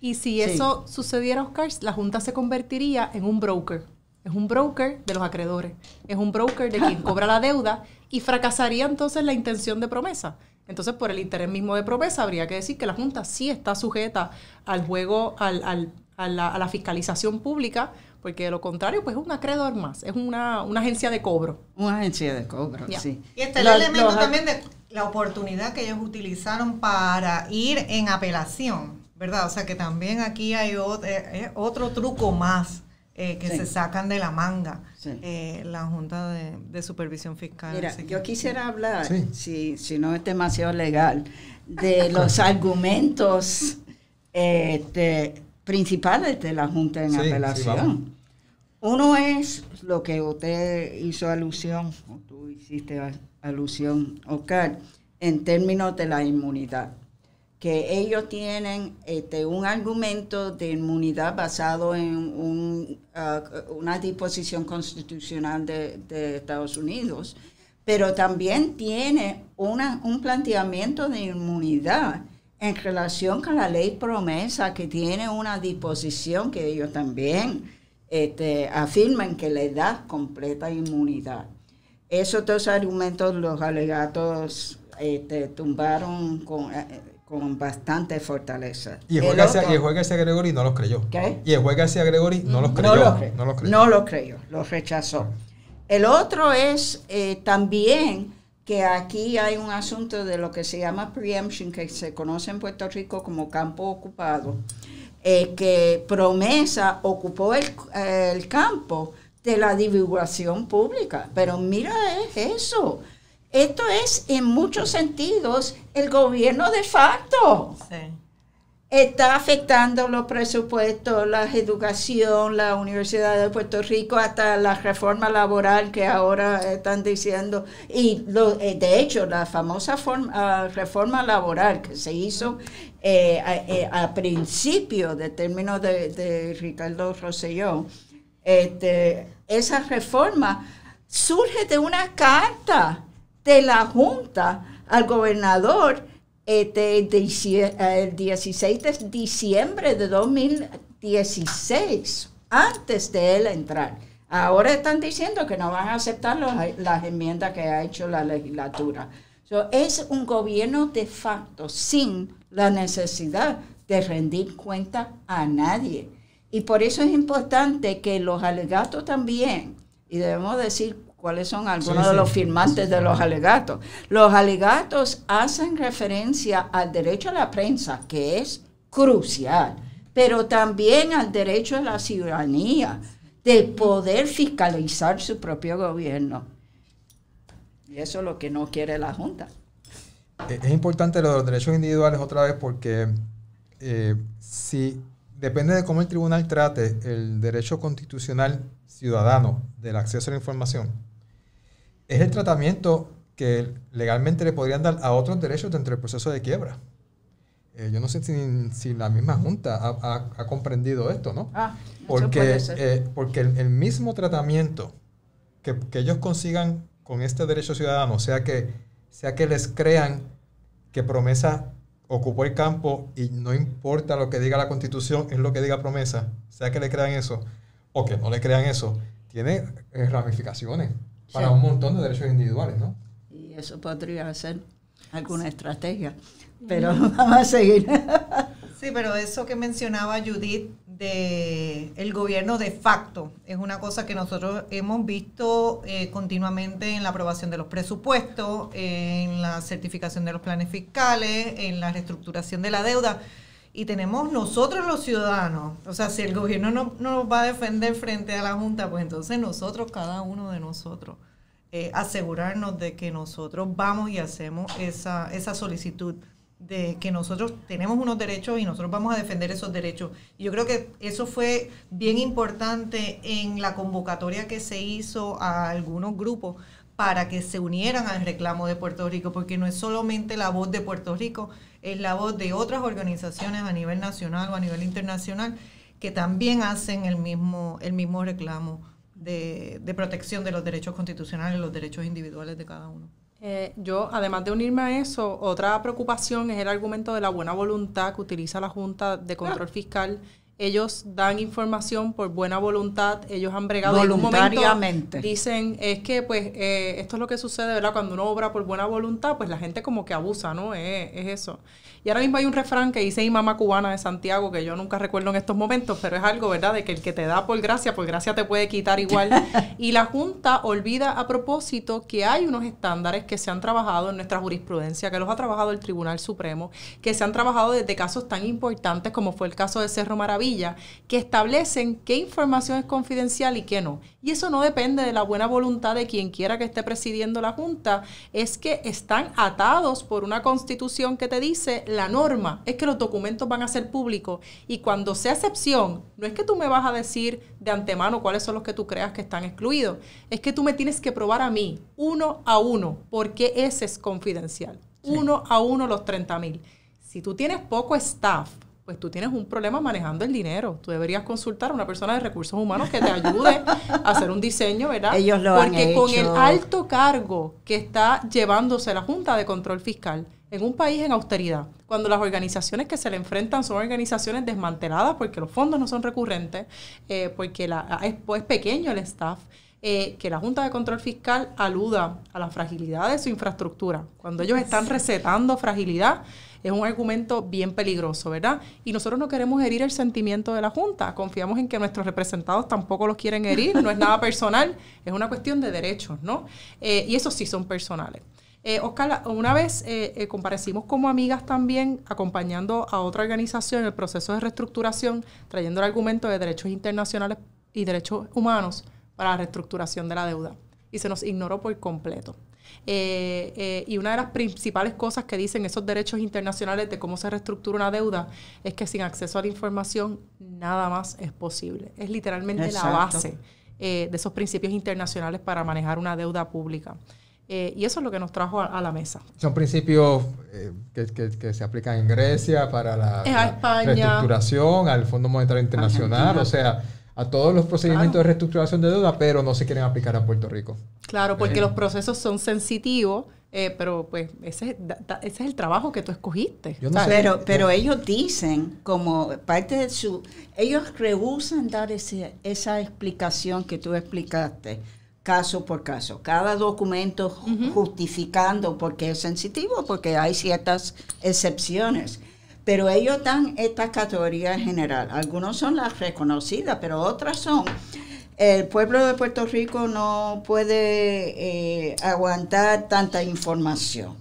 Y si eso sucediera, Oscar, la Junta se convertiría en un broker. Es un broker de los acreedores. Es un broker de quien cobra la deuda y fracasaría entonces la intención de promesa. Entonces, por el interés mismo de Provesa, habría que decir que la Junta sí está sujeta al juego, al, a, la, fiscalización pública, porque de lo contrario, pues es un acreedor más, es una, una agencia de cobro. Una agencia de cobro, sí. Y está el elemento también de la oportunidad que ellos utilizaron para ir en apelación, ¿verdad? O sea que también aquí hay otro, eh, otro truco más eh, que se sacan de la manga eh, la Junta de, Supervisión Fiscal. Mira, yo quisiera hablar, si, si no es demasiado legal, de los argumentos eh, principales de la Junta en apelación. Uno es lo que usted hizo alusión, o tú hiciste alusión, Oscar, en términos de la inmunidad que ellos tienen este, un argumento de inmunidad basado en uh, una disposición constitucional de, Estados Unidos, pero también tiene un planteamiento de inmunidad en relación con la ley promesa que tiene una disposición que ellos también este, afirman que le da completa inmunidad. Esos dos argumentos, los alegatos este, tumbaron con... Eh, con bastante fortaleza. Y el juez, Gregory no los creyó. ¿Qué? Y el juez García Gregory no los creyó. No los, creyó. No los rechazó. El otro es eh, también que aquí hay un asunto de lo que se llama preemption, que se conoce en Puerto Rico como campo ocupado, eh, que promesa ocupó el, el campo de la divulgación pública. Pero mira, es eso. Esto es, en muchos sentidos, el gobierno de facto. Está afectando los presupuestos, la educación, la Universidad de Puerto Rico, hasta la reforma laboral que ahora están diciendo. Y eh, de hecho, la famosa ah, reforma laboral que se hizo eh, eh, a, principio de término de, Ricardo Rosselló, este, esa reforma surge de una carta de la Junta al gobernador este, el 16 de diciembre de 2016, antes de él entrar. Ahora están diciendo que no van a aceptar las enmiendas que ha hecho la legislatura. es un gobierno de facto, sin la necesidad de rendir cuenta a nadie. Y por eso es importante que los alegatos también, y debemos decir cuáles son algunos de los firmantes de los alegatos. Los alegatos hacen referencia al derecho a la prensa, que es crucial, pero también al derecho a la ciudadanía de poder fiscalizar su propio gobierno. Y eso es lo que no quiere la Junta. Eh, es importante lo de los derechos individuales otra vez porque eh, si depende de cómo el tribunal trate el derecho constitucional ciudadano del acceso a la información, es el tratamiento que legalmente le podrían dar a otros derechos dentro del proceso de quiebra. Eh, yo no sé si, la misma Junta ha, comprendido esto, ¿no? Ah, porque eh, porque el, mismo tratamiento que, ellos consigan con este derecho ciudadano, sea que, sea que les crean que promesa ocupó el campo y no importa lo que diga la constitución, es lo que diga promesa, sea que le crean eso o que no le crean eso, tiene eh, ramificaciones para un montón de derechos individuales, ¿no? Y eso podría ser alguna estrategia, pero vamos a seguir. sí, pero eso que mencionaba Judith de el gobierno de facto es una cosa que nosotros hemos visto eh, continuamente en la aprobación de los presupuestos, en la certificación de los planes fiscales, en la reestructuración de la deuda y tenemos nosotros los ciudadanos. O sea, si el gobierno no, nos va a defender frente a la Junta, pues entonces nosotros, cada uno de nosotros, eh, asegurarnos de que nosotros vamos y hacemos esa, esa solicitud de que nosotros tenemos unos derechos y nosotros vamos a defender esos derechos. yo creo que eso fue bien importante en la convocatoria que se hizo a algunos grupos para que se unieran al reclamo de Puerto Rico, porque no es solamente la voz de Puerto Rico, es la voz de otras organizaciones a nivel nacional o a nivel internacional que también hacen el mismo, el mismo reclamo de, protección de los derechos constitucionales, y los derechos individuales de cada uno. Eh, yo, además de unirme a eso, otra preocupación es el argumento de la buena voluntad que utiliza la Junta de Control ah. Fiscal ellos dan información por buena voluntad, ellos han bregado voluntariamente. En dicen, es que pues eh, esto es lo que sucede, ¿verdad? Cuando uno obra por buena voluntad, pues la gente como que abusa, ¿no? es, eh, es eso. Y ahora mismo hay un refrán que dice mi mamá cubana de Santiago, que yo nunca recuerdo en estos momentos, pero es algo, ¿verdad?, de que el que te da por gracia, por gracia te puede quitar igual. y la Junta olvida a propósito que hay unos estándares que se han trabajado en nuestra jurisprudencia, que los ha trabajado el Tribunal Supremo, que se han trabajado desde casos tan importantes como fue el caso de Cerro Maravilla, que establecen qué información es confidencial y qué no. Y eso no depende de la buena voluntad de quien quiera que esté presidiendo la Junta, es que están atados por una constitución que te dice la norma es que los documentos van a ser públicos y cuando sea excepción, no es que tú me vas a decir de antemano cuáles son los que tú creas que están excluidos, es que tú me tienes que probar a mí, uno a uno, porque ese es confidencial, uno a uno los 30 mil. Si tú tienes poco staff, pues tú tienes un problema manejando el dinero. Tú deberías consultar a una persona de recursos humanos que te ayude a hacer un diseño, ¿verdad? Ellos lo Porque con el alto cargo que está llevándose la Junta de Control Fiscal, en un país en austeridad, cuando las organizaciones que se le enfrentan son organizaciones desmanteladas porque los fondos no son recurrentes, eh, porque la, ah, es, pues, pequeño el staff, eh, que la Junta de Control Fiscal aluda a la fragilidad de su infraestructura. Cuando ellos están recetando fragilidad, es un argumento bien peligroso, ¿verdad? Y nosotros no queremos herir el sentimiento de la Junta, confiamos en que nuestros representados tampoco los quieren herir, no es nada personal, es una cuestión de derechos, ¿no? Eh, y esos sí son personales. Eh, Oscar, una vez eh, eh, comparecimos como amigas también, acompañando a otra organización en el proceso de reestructuración, trayendo el argumento de derechos internacionales y derechos humanos para la reestructuración de la deuda. Y se nos ignoró por completo. y una de las principales cosas que dicen esos derechos internacionales de cómo se reestructura una deuda es que sin acceso a la información nada más es posible. Es literalmente la base de esos principios internacionales para manejar una deuda pública. Eh, y eso es lo que nos trajo a, la mesa. Son principios eh, que, se aplican en Grecia para la, reestructuración, al Fondo Monetario Internacional, o sea, a todos los procedimientos de reestructuración de deuda, pero no se quieren aplicar a Puerto Rico. Claro, eh. porque los procesos son sensitivos. pero pues ese, es el trabajo que tú escogiste. pero ellos dicen, como parte de su... Ellos rehusan dar ese, esa explicación que tú explicaste caso por caso, cada documento justificando porque es sensitivo, porque hay ciertas excepciones. Pero ellos dan esta categoría general. Algunos son las reconocidas, pero otras son. El pueblo de Puerto Rico no puede eh, aguantar tanta información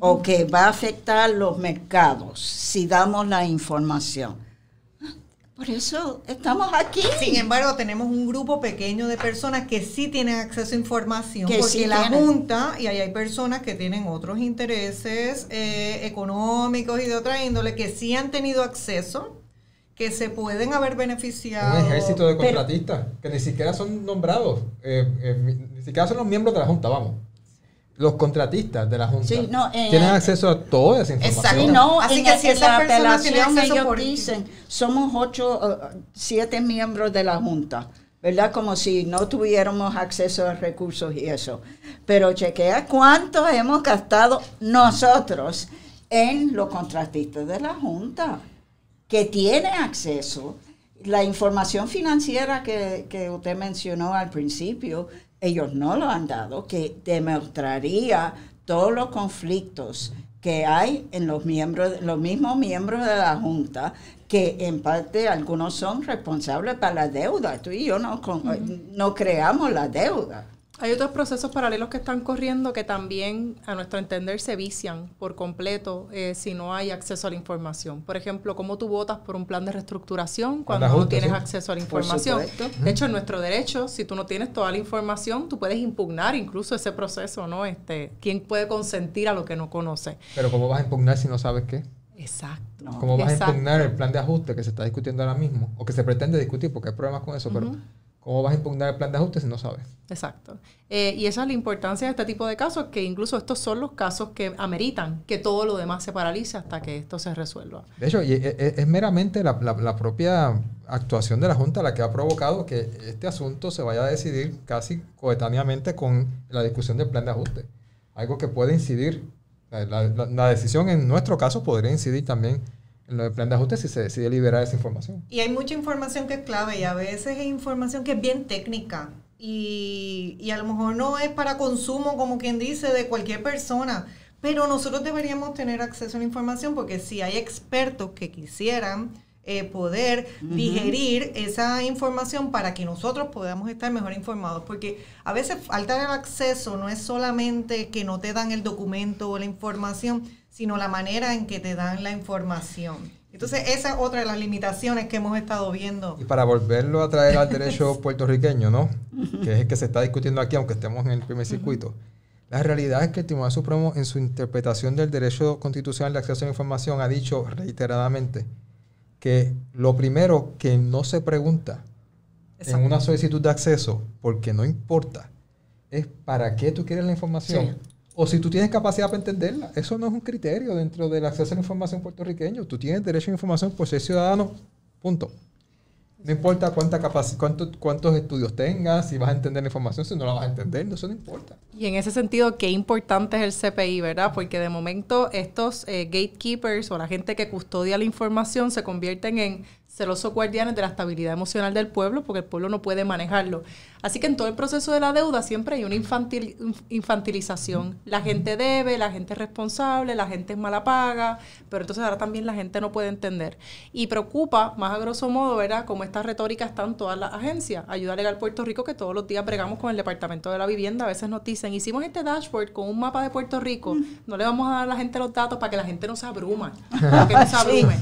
o que va a afectar los mercados si damos la información por eso estamos aquí. Sin embargo, tenemos un grupo pequeño de personas que sí tienen acceso a información, porque la Junta, y ahí hay personas que tienen otros intereses eh, económicos y de otra índole, que sí han tenido acceso, que se pueden haber beneficiado. Un ejército de contratistas, que ni siquiera son nombrados, eh, eh, ni siquiera son los miembros de la Junta, vamos los contratistas de la Junta tienen acceso a toda esa información. Exacto. Así que si esa apelación ellos dicen, somos ocho, uh, siete miembros de la Junta, ¿verdad? Como si no tuviéramos acceso a recursos y eso. Pero chequea cuánto hemos gastado nosotros en los contratistas de la Junta, que tienen acceso. La información financiera que, que usted mencionó al principio, ellos no lo han dado, que demostraría todos los conflictos que hay en los miembros, los mismos miembros de la Junta, que en parte algunos son responsables para la deuda. Tú y yo no, no creamos la deuda. Hay otros procesos paralelos que están corriendo que también, a nuestro entender, se vician por completo eh, si no hay acceso a la información. Por ejemplo, cómo tú votas por un plan de reestructuración cuando no tienes acceso a la información. De hecho, en nuestro derecho, si tú no tienes toda la información, tú puedes impugnar incluso ese proceso, ¿no? Este, ¿Quién puede consentir a lo que no conoce? Pero ¿cómo vas a impugnar si no sabes qué? Exacto. ¿Cómo vas a impugnar el plan de ajuste que se está discutiendo ahora mismo? O que se pretende discutir, porque hay problemas con eso, pero ¿Cómo vas a impugnar el plan de ajuste si no sabes? Exacto. Eh, y esa es la importancia de este tipo de casos, que incluso estos son los casos que ameritan que todo lo demás se paralice hasta que esto se resuelva. De hecho, eh, eh, es, meramente la, propia actuación de la Junta la que ha provocado que este asunto se vaya a decidir casi coetáneamente con la discusión del plan de ajuste. Algo que puede incidir, la, la decisión en nuestro caso podría incidir también en lo de plan de ajuste si se decide liberar esa información. Y hay mucha información que es clave y a veces es información que es bien técnica y, y a lo mejor no es para consumo, como quien dice, de cualquier persona. Pero nosotros deberíamos tener acceso a la información porque si hay expertos que quisieran eh, poder digerir esa información para que nosotros podamos estar mejor informados. Porque a veces falta el acceso no es solamente que no te dan el documento o la información, sino la manera en que te dan la información. Entonces, esa es otra de las limitaciones que hemos estado viendo. Y para volverlo a traer al derecho puertorriqueño, ¿no? Que es el que se está discutiendo aquí, aunque estemos en el primer circuito. La realidad es que el Tribunal Supremo, en su interpretación del derecho constitucional de acceso a la información, ha dicho reiteradamente que lo primero que no se pregunta en una solicitud de acceso, porque no importa, es para qué tú quieres la información. O si tú tienes capacidad para entenderla. Eso no es un criterio dentro del acceso a la información puertorriqueño. Tú tienes derecho a información por ser ciudadano. Punto. No importa cuánta cuántos estudios tengas, si vas a entender la información, si no la vas a entender, no, eso no importa. Y en ese sentido, qué importante es el CPI, ¿verdad? Porque de momento estos eh, gatekeepers o la gente que custodia la información se convierten en celosos guardianes de la estabilidad emocional del pueblo, porque el pueblo no puede manejarlo. Así que en todo el proceso de la deuda siempre hay una infantilización. La gente debe, la gente es responsable, la gente es mala paga, pero entonces ahora también la gente no puede entender. Y preocupa, más a grosso modo, ¿verdad?, cómo esta retórica está en todas las agencias. Ayuda Legal Puerto Rico, que todos los días bregamos con el Departamento de la Vivienda, a veces nos dicen, hicimos este dashboard con un mapa de Puerto Rico, mm. no le vamos a dar a la gente los datos para que la gente no se abruma, para que no se abrume.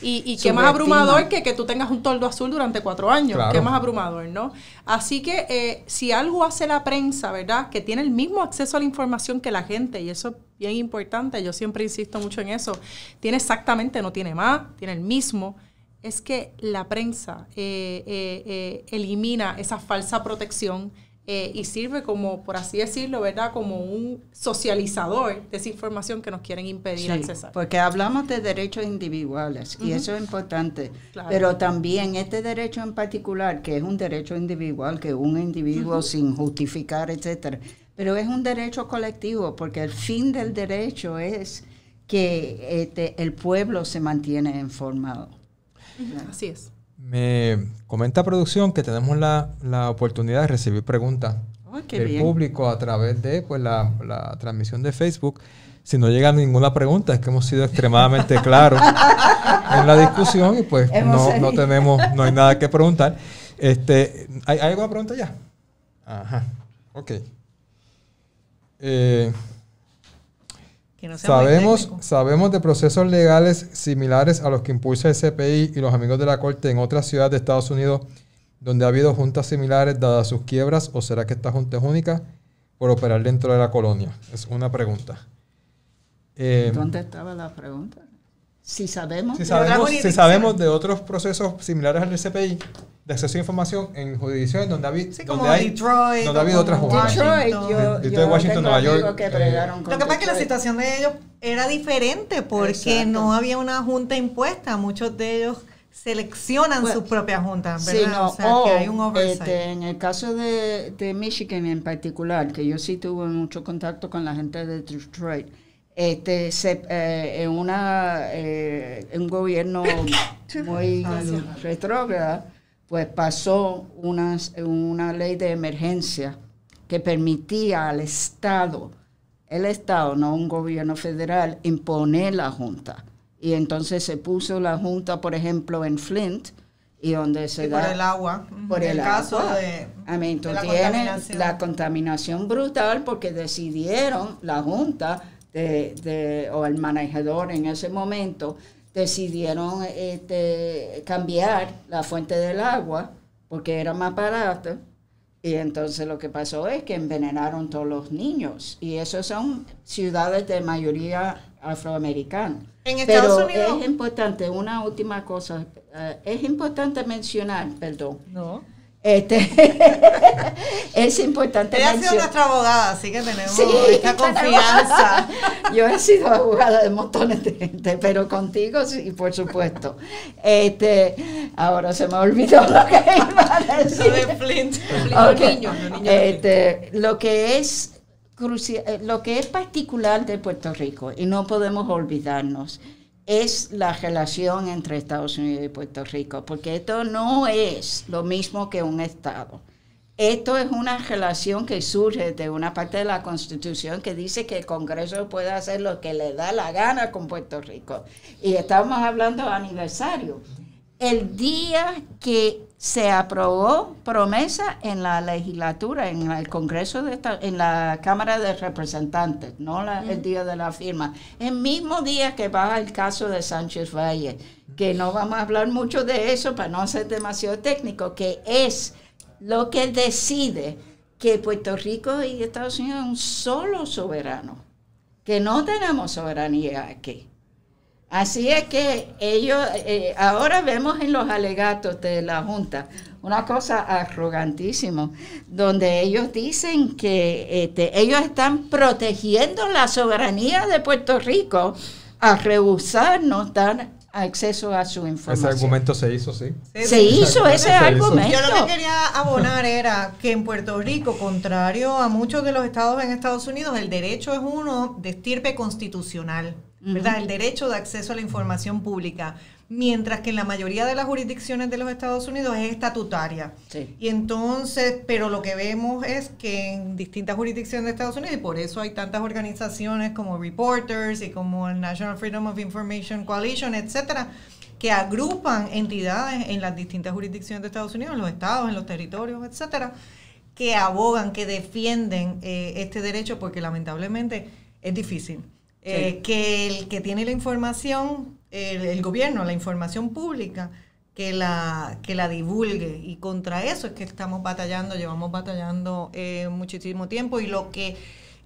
y qué más abrumador que que tú tengas un toldo azul durante cuatro años, que más abrumador, ¿no? Así que eh, si algo hace la prensa, ¿verdad? Que tiene el mismo acceso a la información que la gente, y eso es bien importante, yo siempre insisto mucho en eso, tiene exactamente, no tiene más, tiene el mismo es que la prensa eh, eh, elimina esa falsa protección eh, y sirve como, por así decirlo, ¿verdad? Como un socializador de esa información que nos quieren impedir accesar. Porque hablamos de derechos individuales y eso es importante, pero también este derecho en particular, que es un derecho individual, que un individuo sin justificar, etcétera, pero es un derecho colectivo porque el fin del derecho es que este, el pueblo se mantiene informado. Así es. Me comenta producción que tenemos la, oportunidad de recibir preguntas del público a través de pues, la, transmisión de Facebook. Si no llega ninguna pregunta, es que hemos sido extremadamente claros en la discusión y pues no, tenemos, no hay nada que preguntar. Este, ¿hay, ¿Hay alguna pregunta ya? Ajá, ok. Eh, sabemos, sabemos de procesos legales similares a los que impulsa el CPI y los amigos de la Corte en otras ciudades de Estados Unidos donde ha habido juntas similares dadas sus quiebras o será que esta junta es única por operar dentro de la colonia. Es una pregunta. Eh, ¿Dónde estaba la pregunta? si sabemos, si sabemos, de otros procesos similares al CPI, de acceso a información en jurisdicciones donde ha habido donde Detroit, otras jugadas. Detroit, yo, Detroit, Washington, Nueva York. Eh, lo que pasa es que la situación de ellos era diferente porque no había una junta impuesta. Muchos de ellos seleccionan pues, sus propias juntas, ¿verdad? Sí, o sea, que hay un oversight. Este, en el caso de Michigan en particular, que yo sí tuve mucho contacto con la gente de Detroit, este, se, eh, en una, eh, un gobierno muy retrógrado, pues pasó una, una ley de emergencia que permitía al Estado, el Estado, no un gobierno federal, imponer la Junta. Y entonces se puso la Junta, por ejemplo, en Flint, y donde se da por el agua por el, agua. caso de, tiene la contaminación brutal porque decidieron la junta de, o el manejador en ese momento decidieron este, cambiar la fuente del agua porque era más barato. Y entonces lo que pasó es que envenenaron todos los niños. Y esas son ciudades de mayoría afroamericana. En Estados Unidos? es importante, una última cosa, eh, es importante mencionar, perdón, este, es importante. Ella ha sido nuestra abogada, así que tenemos sí, esta confianza. Yo he sido abogada de montones de gente, pero contigo sí, por supuesto. Este, ahora se me olvidó lo que iba a decir. De Flint, este, lo que es eh, lo que es particular de Puerto Rico y no podemos olvidarnos es la relación entre Estados Unidos y Puerto Rico, porque esto no es lo mismo que un Estado. Esto es una relación que surge de una parte de la Constitución que dice que el Congreso puede hacer lo que le da la gana con Puerto Rico. Y estamos hablando de aniversario. El día que se aprobó promesa en la legislatura, en el Congreso de en la Cámara de Representantes, no el día de la firma. El mismo día que va el caso de Sánchez Valle, que no vamos a hablar mucho de eso para no ser demasiado técnico, que es lo que decide que Puerto Rico y Estados Unidos son un solo soberano, que no tenemos soberanía aquí. Así es que ellos, eh, ahora vemos en los alegatos de la Junta una cosa arrogantísima, donde ellos dicen que este, ellos están protegiendo la soberanía de Puerto Rico a rehusarnos dar acceso a su información. Ese argumento se hizo, sí. Se, hizo ese argumento. Yo lo que quería abonar era que en Puerto Rico, contrario a muchos de los estados en Estados Unidos, el derecho es uno de estirpe constitucional, ¿verdad? El derecho de acceso a la información pública mientras que en la mayoría de las jurisdicciones de los Estados Unidos es estatutaria. Sí. Y entonces, pero lo que vemos es que en distintas jurisdicciones de Estados Unidos, y por eso hay tantas organizaciones como Reporters y como el National Freedom of Information Coalition, etcétera, que agrupan entidades en las distintas jurisdicciones de Estados Unidos, en los estados, en los territorios, etcétera, que abogan, que defienden eh, este derecho, porque lamentablemente es difícil. Eh, que el que tiene la información, el, gobierno, la información pública, que la, divulgue. Y contra eso es que estamos batallando, llevamos batallando eh, muchísimo tiempo. Y lo que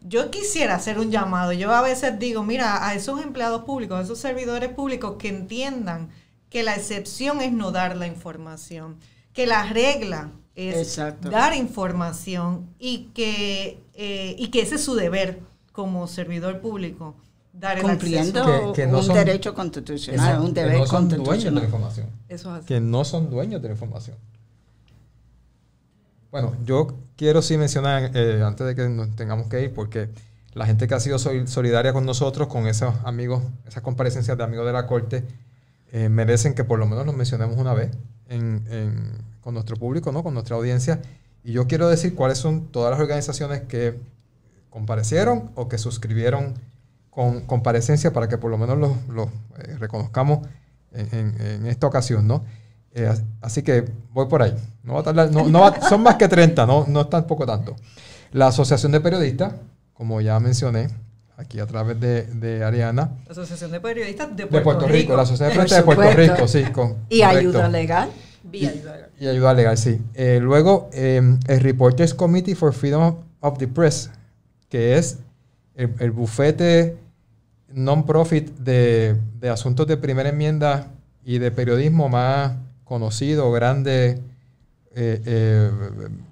yo quisiera hacer un llamado, yo a veces digo, mira, a esos empleados públicos, a esos servidores públicos que entiendan que la excepción es no dar la información, que la regla es dar información y que, eh, y que ese es su deber como servidor público cumpliendo Que, un derecho constitucional, que no son Dueños de la información. es Que no son dueños de la información. Bueno, yo quiero sí mencionar, eh, antes de que nos tengamos que ir, porque la gente que ha sido solidaria con nosotros, con esos amigos, esas comparecencias de amigos de la corte, eh, merecen que por lo menos nos mencionemos una vez con nuestro público, ¿no? con nuestra audiencia. Y yo quiero decir cuáles son todas las organizaciones que comparecieron o que suscribieron con comparecencia para que por lo menos los, eh, reconozcamos en, esta ocasión, ¿no? Eh, así que voy por ahí. No, va a tardar, no, son más que 30, no, no es tampoco tanto. La Asociación de Periodistas, como ya mencioné, aquí a través de, Ariana. La Asociación de Periodistas de Puerto, Rico. La Asociación de Periodistas de Puerto Rico, sí. y ayuda legal. Y, ayuda legal, sí. Eh, luego, em, el Reporters Committee for Freedom of the Press, que es el bufete non-profit de, asuntos de primera enmienda y de periodismo más conocido, grande, eh, eh,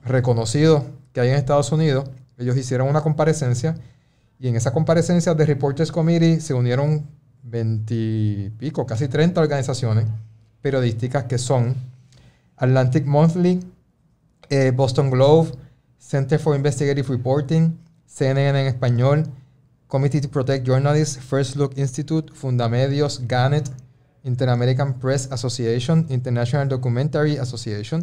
reconocido que hay en Estados Unidos. Ellos hicieron una comparecencia y en esa comparecencia de Reporters Committee se unieron veintipico, casi 30 organizaciones periodísticas que son Atlantic Monthly, eh, Boston Globe, Center for Investigative Reporting, CNN en español, Committee to Protect Journalists, First Look Institute, Fundamedios, Gannett, Inter-American Press Association, International Documentary Association,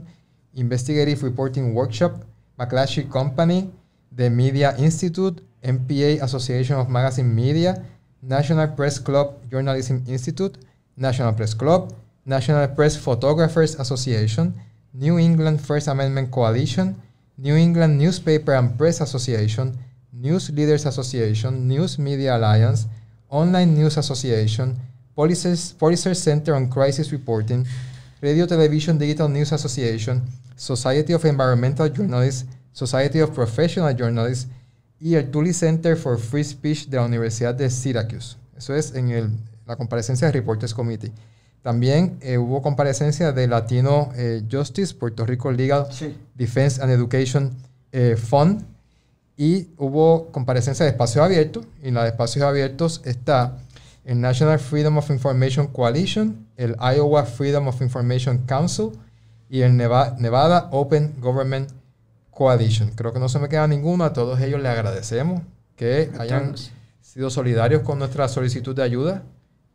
Investigative Reporting Workshop, McClatchy Company, the Media Institute, MPA Association of Magazine Media, National Press Club Journalism Institute, National Press Club, National Press Photographers Association, New England First Amendment Coalition, New England Newspaper and Press Association, News Leaders Association, News Media Alliance, Online News Association, policy Center on Crisis Reporting, Radio Television Digital News Association, Society of Environmental Journalists, Society of Professional Journalists y el Tully Center for Free Speech de la Universidad de Syracuse. Eso es en la comparecencia de Reporters Committee. También eh, hubo comparecencia de Latino eh, Justice, Puerto Rico Legal Defense and Education eh, Fund, y hubo comparecencia de espacios abiertos, y en la de espacios abiertos está el National Freedom of Information Coalition, el Iowa Freedom of Information Council y el Nevada, Open Government Coalition. Creo que no se me queda ninguno, a todos ellos le agradecemos que hayan sido solidarios con nuestra solicitud de ayuda,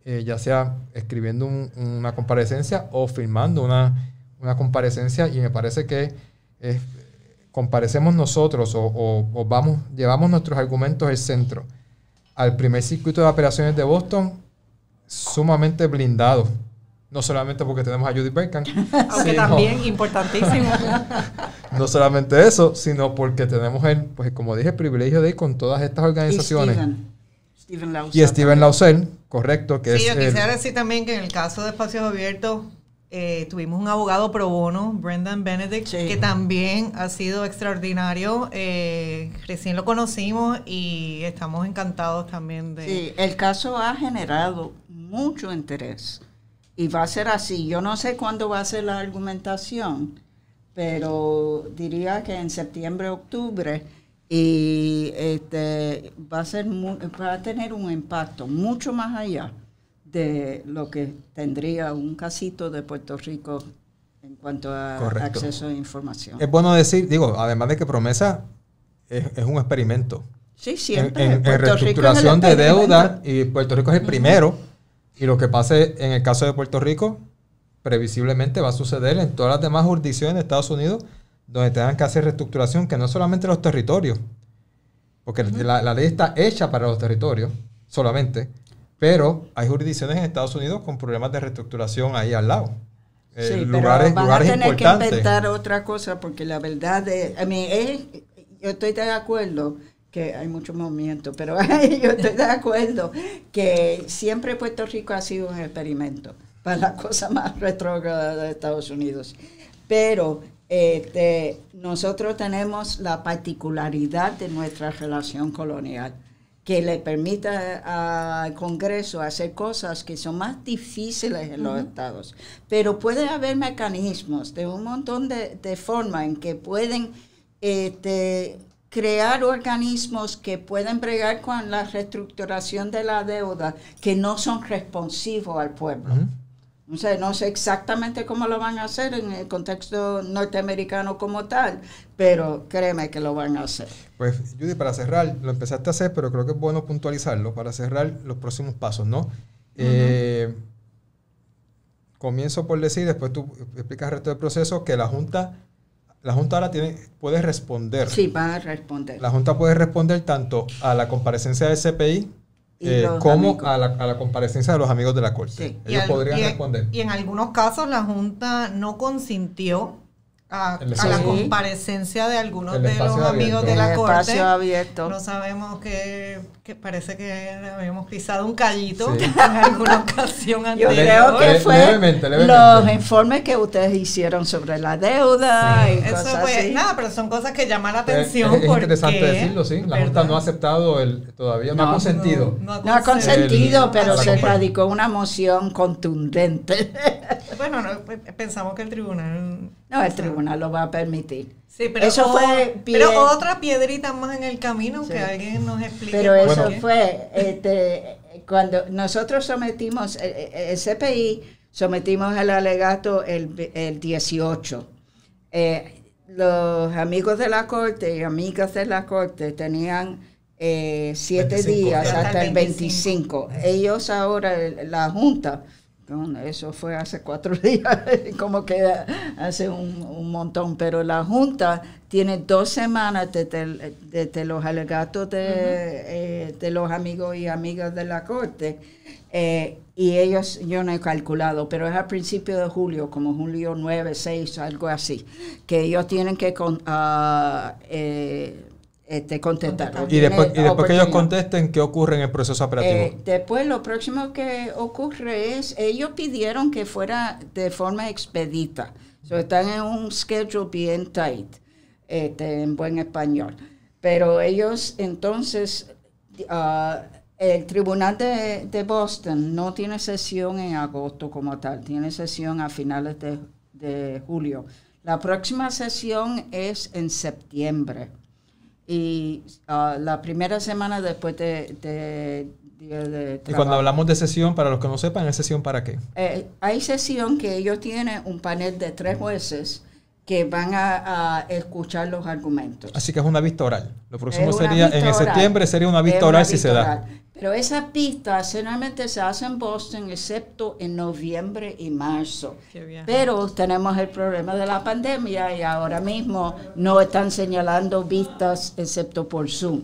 eh, ya sea escribiendo una comparecencia o firmando una, una comparecencia, y me parece que es comparecemos nosotros o, vamos, llevamos nuestros argumentos al centro, al primer circuito de operaciones de Boston, sumamente blindado. No solamente porque tenemos a Judy Berkham. Aunque también importantísimo. no solamente eso, sino porque tenemos el, pues como dije, privilegio de ir con todas estas organizaciones. Y Steven, Steven correcto. Que sí, yo quisiera decir también que en el caso de espacios abiertos, eh, tuvimos un abogado pro bono, Brendan Benedict, que también ha sido extraordinario. Eh, recién lo conocimos y estamos encantados también de... Sí, el caso ha generado mucho interés y va a ser así. Yo no sé cuándo va a ser la argumentación, pero diría que en septiembre, octubre, y este, va, a ser, va a tener un impacto mucho más allá de lo que tendría un casito de Puerto Rico en cuanto a acceso a información. Es bueno decir, digo, además de que promesa es, un experimento. Sí, siempre. En, reestructuración de deuda, y Puerto Rico es el primero, y lo que pase en el caso de Puerto Rico, previsiblemente va a suceder en todas las demás jurisdicciones de Estados Unidos, donde tengan que hacer reestructuración, que no solamente los territorios, porque la ley está hecha para los territorios solamente, pero hay jurisdicciones en Estados Unidos con problemas de reestructuración ahí al lado. Eh, sí, pero van a tener que inventar otra cosa porque la verdad es, a mí yo estoy de acuerdo que hay mucho movimiento, pero yo estoy de acuerdo que siempre Puerto Rico ha sido un experimento para la cosa más retrógrada de Estados Unidos. Pero este, nosotros tenemos la particularidad de nuestra relación colonial que le permita al Congreso hacer cosas que son más difíciles en los estados. Pero puede haber mecanismos de un montón de, formas en que pueden este, crear organismos que pueden bregar con la reestructuración de la deuda que no son responsivos al pueblo no sé exactamente cómo lo van a hacer en el contexto norteamericano como tal, pero créeme que lo van a hacer. Pues, Judy, para cerrar, lo empezaste a hacer, pero creo que es bueno puntualizarlo para cerrar los próximos pasos, ¿no? Eh, comienzo por decir, después tú explicas el resto del proceso, que la Junta, la Junta ahora tiene, puede responder. Sí, va a responder. La Junta puede responder tanto a la comparecencia de CPI, eh, como a la, comparecencia de los amigos de la Corte. Ellos podrían responder. Y en algunos casos la Junta no consintió a, la comparecencia de algunos de los amigos de la corte. No sabemos que, parece que habíamos pisado un callito en alguna ocasión anterior. creo que fue los informes que ustedes hicieron sobre la deuda Eso fue, nada, pero son cosas que llaman la eh, atención. Es, es interesante decirlo, sí. La no ha aceptado el, todavía, no, ha consentido. No, ha consentido, pero se radicó una moción contundente. Bueno, pues, pensamos que el tribunal... No, el tribunal lo va a permitir. Sí, pero, eso fue pero otra piedrita más en el camino que alguien nos explique. Pero eso fue, este, cuando nosotros sometimos, eh, eh, el, CPI sometimos el alegato el, el 18. Eh, los amigos de la corte y amigas de la corte tenían siete días hasta el 25. Ellos ahora, la Junta eso fue hace cuatro días, como que hace un, montón, pero la Junta tiene dos semanas desde, los alegatos eh, de, los amigos y amigas de la Corte, eh, y ellos, yo no he calculado, pero es a principios de julio, como julio 9, 6, algo así, que ellos tienen que... Ah, eh, este, contestar. Y después, que ellos contesten, ¿qué ocurre en el proceso operativo? Eh, después, lo próximo que ocurre es, ellos pidieron que fuera de forma expedita. están en un schedule bien tight, este, en buen español. Pero ellos, entonces, ah, el tribunal de, Boston no tiene sesión en agosto como tal, tiene sesión a finales de, de julio. La próxima sesión es en septiembre y ah, la primera semana después de, Y cuando hablamos de sesión, para los que no sepan, ¿es sesión para qué? Eh, hay sesión que ellos tienen un panel de tres jueces que van a, escuchar los argumentos. Así que es una vista oral. Lo próximo sería, en septiembre sería una vista oral si se da. Pero esas pistas generalmente se hacen en Boston, excepto en noviembre y marzo. Pero tenemos el problema de la pandemia y ahora mismo no están señalando vistas excepto por Zoom.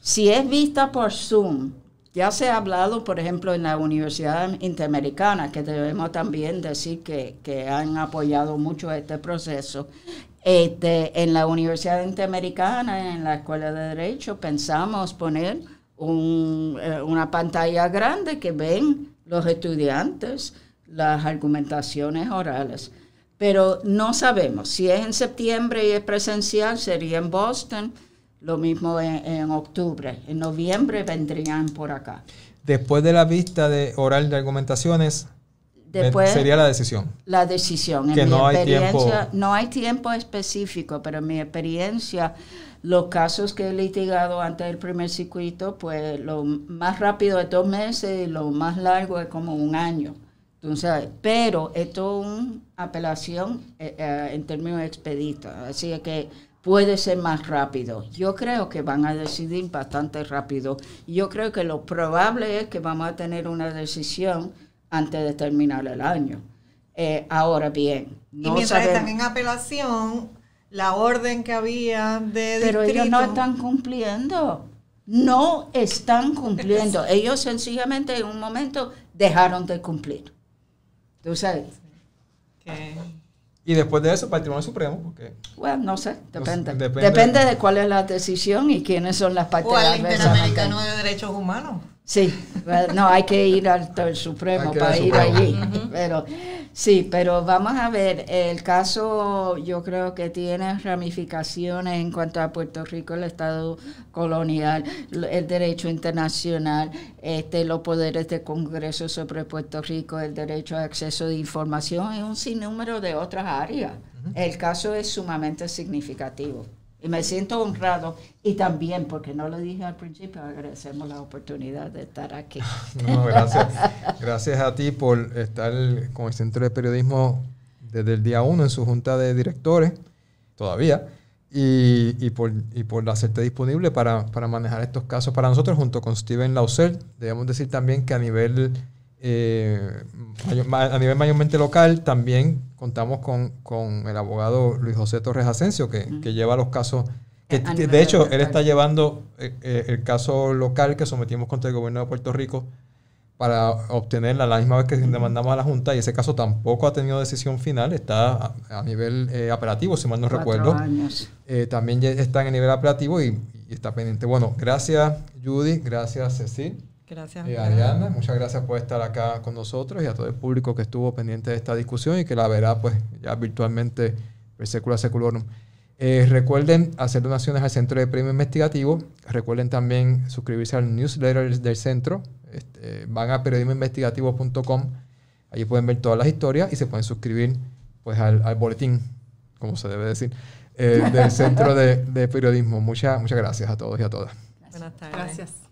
Si es vista por Zoom, ya se ha hablado, por ejemplo, en la Universidad Interamericana, que debemos también decir que, han apoyado mucho este proceso. Este, en la Universidad Interamericana, en la Escuela de Derecho, pensamos poner eh, una pantalla grande que ven los estudiantes las argumentaciones orales. Pero no sabemos si es en septiembre y es presencial, sería en Boston lo mismo en, octubre. En noviembre vendrían por acá. Después de la vista de oral de argumentaciones, sería la decisión. La decisión. En mi no experiencia, hay tiempo. No hay tiempo específico, pero en mi experiencia, los casos que he litigado antes del primer circuito, pues lo más rápido es dos meses y lo más largo es como un año. Entonces, pero esto es una apelación eh, eh, en términos expeditos. Así que puede ser más rápido. Yo creo que van a decidir bastante rápido. Yo creo que lo probable es que vamos a tener una decisión antes de terminar el año. Eh, ahora bien, no y mientras están en apelación, la orden que había de Pero ellos no están cumpliendo. No están cumpliendo. ellos sencillamente en un momento dejaron de cumplir. ¿Tú sabes? Y después de eso, para el Tribunal Supremo, porque... Bueno, no sé, depende. depende. de cuál es la decisión y quiénes son las partes. O al Interamericano de Derechos Humanos. Sí, no, hay que ir al, Supremo para ir, allí. Pero Sí, pero vamos a ver, el caso yo creo que tiene ramificaciones en cuanto a Puerto Rico, el Estado colonial, el derecho internacional, este, los poderes del Congreso sobre Puerto Rico, el derecho a acceso de información y un sinnúmero de otras áreas. El caso es sumamente significativo. Y me siento honrado. Y también, porque no lo dije al principio, agradecemos la oportunidad de estar aquí. No, gracias. gracias a ti por estar con el Centro de Periodismo desde el día uno en su junta de directores, todavía, y, por, y por hacerte disponible para, manejar estos casos para nosotros junto con Steven Lauser. Debemos decir también que a nivel eh, a nivel mayormente local, también contamos con, el abogado Luis José Torres Asensio, que, lleva los casos. Que, de hecho, él está llevando eh, eh, el, caso local que sometimos contra el gobierno de Puerto Rico para obtenerla la misma vez que demandamos a la Junta y ese caso tampoco ha tenido decisión final, está a, nivel operativo si mal no recuerdo. también está en el nivel operativo y, y, está pendiente. Bueno, gracias Judy, gracias Cecil. Gracias. Y eh, Ariana, muchas gracias por estar acá con nosotros y a todo el público que estuvo pendiente de esta discusión y que la verá pues ya virtualmente per secular. Eh, recuerden hacer donaciones al Centro de Premio Investigativo. Recuerden también suscribirse al newsletter del centro. Este, van a periodismoinvestigativo.com. Allí pueden ver todas las historias y se pueden suscribir pues, al, boletín, como se debe decir, eh, del Centro de, Periodismo. Muchas, muchas gracias a todos y a todas. Buenas tardes.